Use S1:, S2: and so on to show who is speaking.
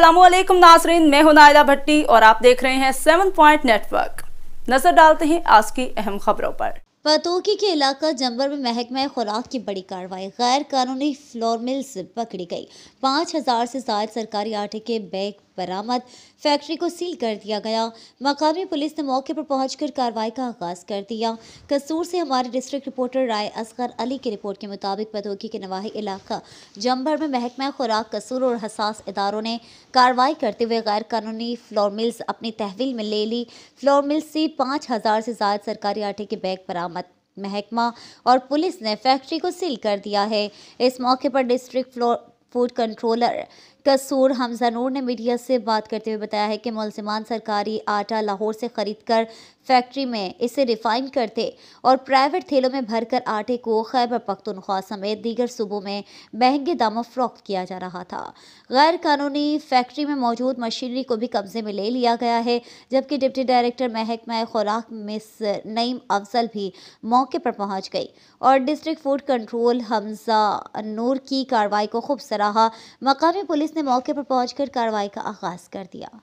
S1: असलम नाजरीन मैं हूं नायदा भट्टी और आप देख रहे हैं सेवन पॉइंट नेटवर्क नजर डालते हैं आज की अहम खबरों पर
S2: पतोकी के इलाका जंबर में महकमा खुराक की बड़ी कार्रवाई गैर कानूनी फ्लोर मिल्स पकड़ी गई पाँच हज़ार से ज्यादा सरकारी आटे के बैग बरामद फैक्ट्री को सील कर दिया गया मकामी पुलिस ने मौके पर पहुंचकर कार्रवाई का आगाज कर दिया कसूर से हमारे डिस्ट्रिक्ट रिपोर्टर राय असगर अली की रिपोर्ट के मुताबिक पदोखी के नवाही इलाका जम्भर में महकमा खुराक कसूर और हसास इदारों ने कार्रवाई करते हुए गैर कानूनी फ्लोर मिल्स अपनी तहवील में ले ली फ्लोर मिल्स से पाँच हज़ार से ज़्यादा सरकारी आटे के बैग बरामद महकमा और पुलिस ने फैक्ट्री को सील कर दिया है इस मौके पर डिस्ट्रिक्ट फ्लोर फूड कंट्रोलर कसूर हमजानूर ने मीडिया से बात करते हुए बताया है कि मुलजमान सरकारी आटा लाहौर से ख़रीद कर फैक्ट्री में इसे रिफाइन करते और प्राइवेट थैलों में भरकर आटे को खैबर पख्तनख्वा समेत दीगर सूबों में महंगे दामों फरोख्त किया जा रहा था गैर कानूनी फैक्ट्री में मौजूद मशीनरी को भी कब्जे में ले लिया गया है जबकि डिप्टी डायरेक्टर महकमा खुराक मिस नईम अफजल भी मौके पर पहुँच गई और district food control Hamza Noor की कार्रवाई को खूब रहा मकामी पुलिस ने मौके पर पहुंचकर कार्रवाई का आगाज कर दिया